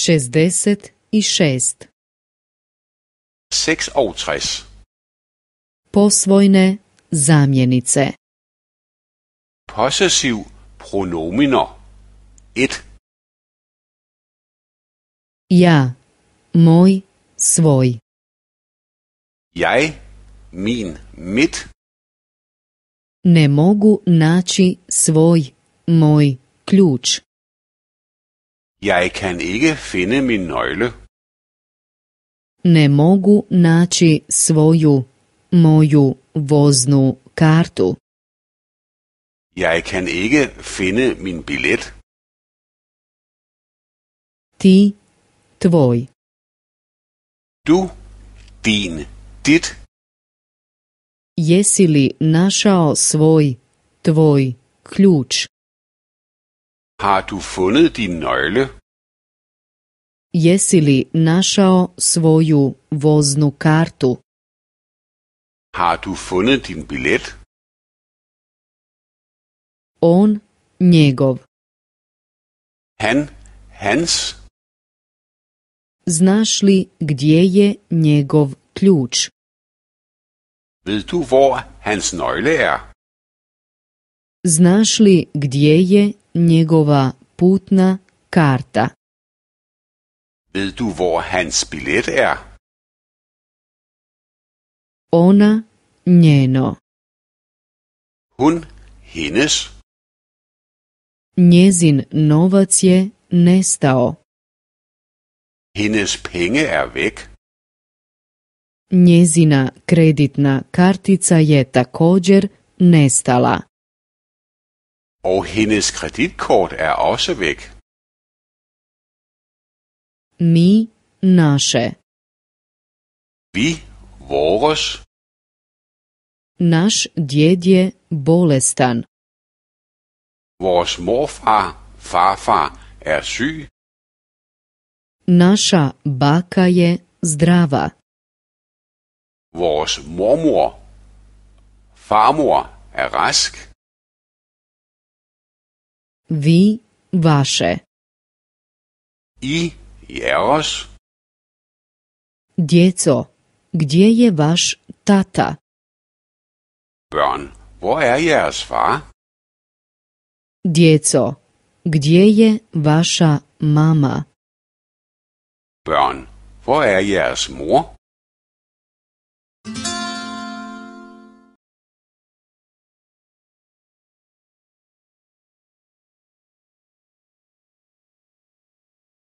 66 66 Posvojne zamjenice Possessiv pronomino 1 Ja, moj, svoj Jaj, min, mit Ne mogu naći svoj, moj ključ Jeg kan ikke finde min nøgle. Ne mogu naći svoju, moju voznu kartu. Jeg kan ikke finde min billet. Ti, tvoj. Du, din, dit. Jesi li našao svoj, tvoj ključ? Har du fundet din nøgle? Jesi li našao svoju voznu kartu? Har du fundet din bilet? On, njegov. Han, hans. Znaš li gdje je njegov ključ? Ved du, hvor hans nøgle er? Znaš li gdje je njegova putna karta. Ved du, hvor hans bilet? er? Ona, njeno. Hun, hines. Njezin novac je nestao. Hennes penge er Njezina kreditna kartica je također nestala. Og hendes kreditkort er også væk. Mi naše. Vi vores. Naš djed je bolestan. Vores morfar, farfar er syg. Naša baka je zdrava. Vores mormor, farmor er rask. Wi, wasze. I, jerosz. Dieco, gdzie je wasz tata? Børn, hvor er jeres far? Dieco, gdzie je wasza mama? Børn, hvor er jeres mor?